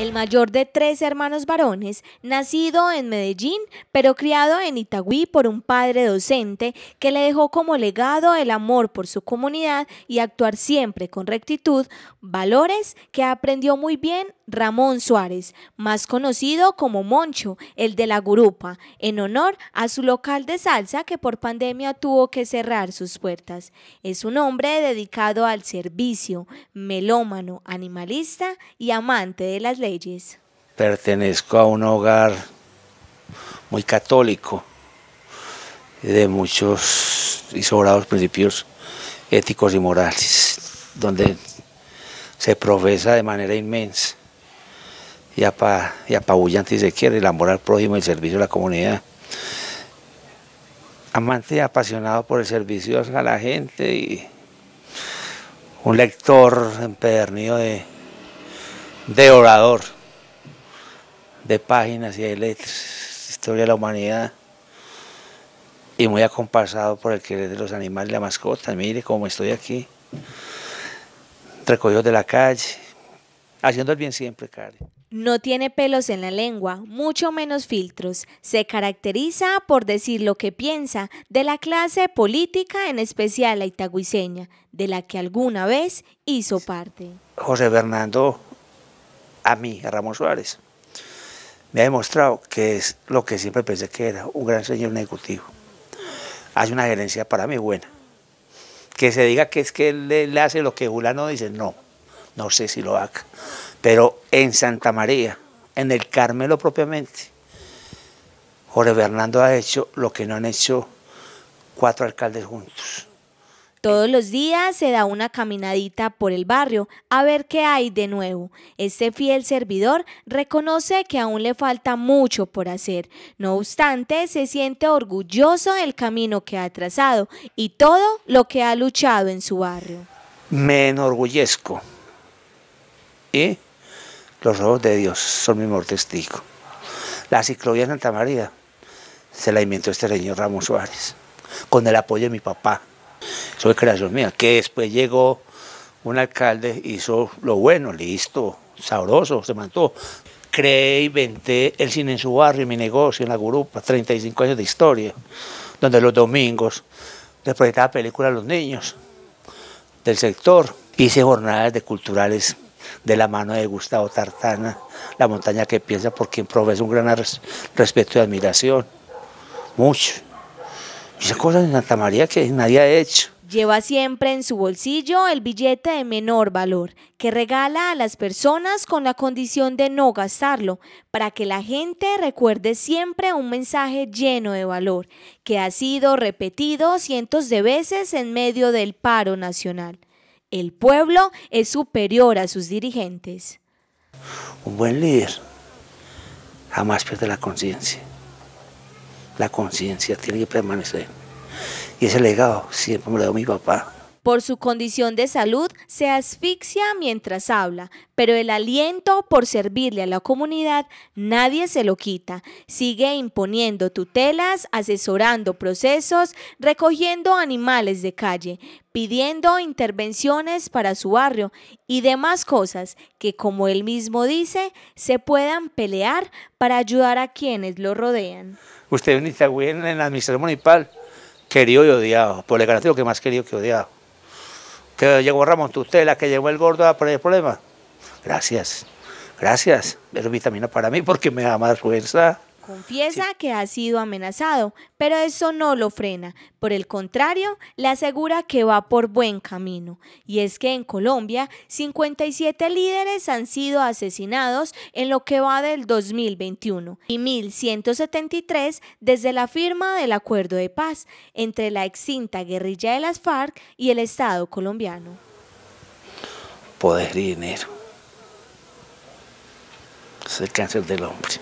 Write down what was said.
el mayor de tres hermanos varones, nacido en Medellín, pero criado en Itagüí por un padre docente que le dejó como legado el amor por su comunidad y actuar siempre con rectitud, valores que aprendió muy bien Ramón Suárez, más conocido como Moncho, el de la Gurupa, en honor a su local de salsa que por pandemia tuvo que cerrar sus puertas. Es un hombre dedicado al servicio, melómano, animalista y amante de las leyes Pertenezco a un hogar muy católico, de muchos y sobrados principios éticos y morales, donde se profesa de manera inmensa y, y apabullante si se quiere el amor al prójimo y el servicio a la comunidad. Amante y apasionado por el servicio a la gente y un lector empedernido de de orador, de páginas y de letras, historia de la humanidad, y muy acompasado por el querer de los animales y la mascota. Mire cómo estoy aquí, recogido de la calle, haciendo el bien siempre, Cari. No tiene pelos en la lengua, mucho menos filtros. Se caracteriza por decir lo que piensa de la clase política, en especial la itagüiseña, de la que alguna vez hizo parte. José Fernando a mí, a Ramón Suárez, me ha demostrado que es lo que siempre pensé que era, un gran señor ejecutivo. Hay una gerencia para mí buena. Que se diga que es que él le hace lo que Julano dice, no, no sé si lo haga. Pero en Santa María, en el Carmelo propiamente, Jorge Fernando ha hecho lo que no han hecho cuatro alcaldes juntos. Todos los días se da una caminadita por el barrio a ver qué hay de nuevo. Este fiel servidor reconoce que aún le falta mucho por hacer. No obstante, se siente orgulloso del camino que ha trazado y todo lo que ha luchado en su barrio. Me enorgullezco y ¿eh? los robos de Dios son mi mejor testigo. La ciclovía Santa María se la inventó este señor Ramos Suárez con el apoyo de mi papá sobre creación mía, que después llegó un alcalde, hizo lo bueno, listo, sabroso, se mantuvo. Creé, y inventé el cine en su barrio, mi negocio en la grupa, 35 años de historia, donde los domingos les proyectaba películas a los niños del sector. Hice jornadas de culturales de la mano de Gustavo Tartana, La montaña que piensa, por quien provee un gran respeto y admiración. Mucho. Hice cosas de Santa María que nadie ha hecho. Lleva siempre en su bolsillo el billete de menor valor que regala a las personas con la condición de no gastarlo para que la gente recuerde siempre un mensaje lleno de valor que ha sido repetido cientos de veces en medio del paro nacional. El pueblo es superior a sus dirigentes. Un buen líder jamás pierde la conciencia. La conciencia tiene que permanecer y ese legado siempre me lo dio mi papá. Por su condición de salud, se asfixia mientras habla, pero el aliento por servirle a la comunidad nadie se lo quita. Sigue imponiendo tutelas, asesorando procesos, recogiendo animales de calle, pidiendo intervenciones para su barrio y demás cosas que, como él mismo dice, se puedan pelear para ayudar a quienes lo rodean. Usted es bien en la administración municipal, querido y odiado, pues le garantizo que más querido que odiado. Que llegó Ramón Tustela, que llegó el gordo a poner el problema. Gracias, gracias. Es vitamina para mí porque me da más fuerza. Confiesa que ha sido amenazado, pero eso no lo frena. Por el contrario, le asegura que va por buen camino. Y es que en Colombia, 57 líderes han sido asesinados en lo que va del 2021 y 1.173 desde la firma del acuerdo de paz entre la extinta guerrilla de las FARC y el Estado colombiano. Poder y dinero. Es el cáncer del hombre.